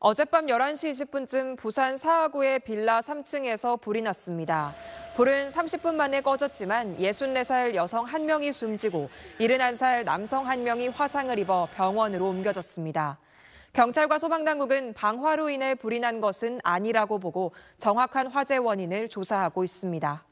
어젯밤 11시 20분쯤 부산 사하구의 빌라 3층에서 불이 났습니다. 불은 30분 만에 꺼졌지만 64살 여성 한명이 숨지고 71살 남성 한명이 화상을 입어 병원으로 옮겨졌습니다. 경찰과 소방당국은 방화로 인해 불이 난 것은 아니라고 보고 정확한 화재 원인을 조사하고 있습니다.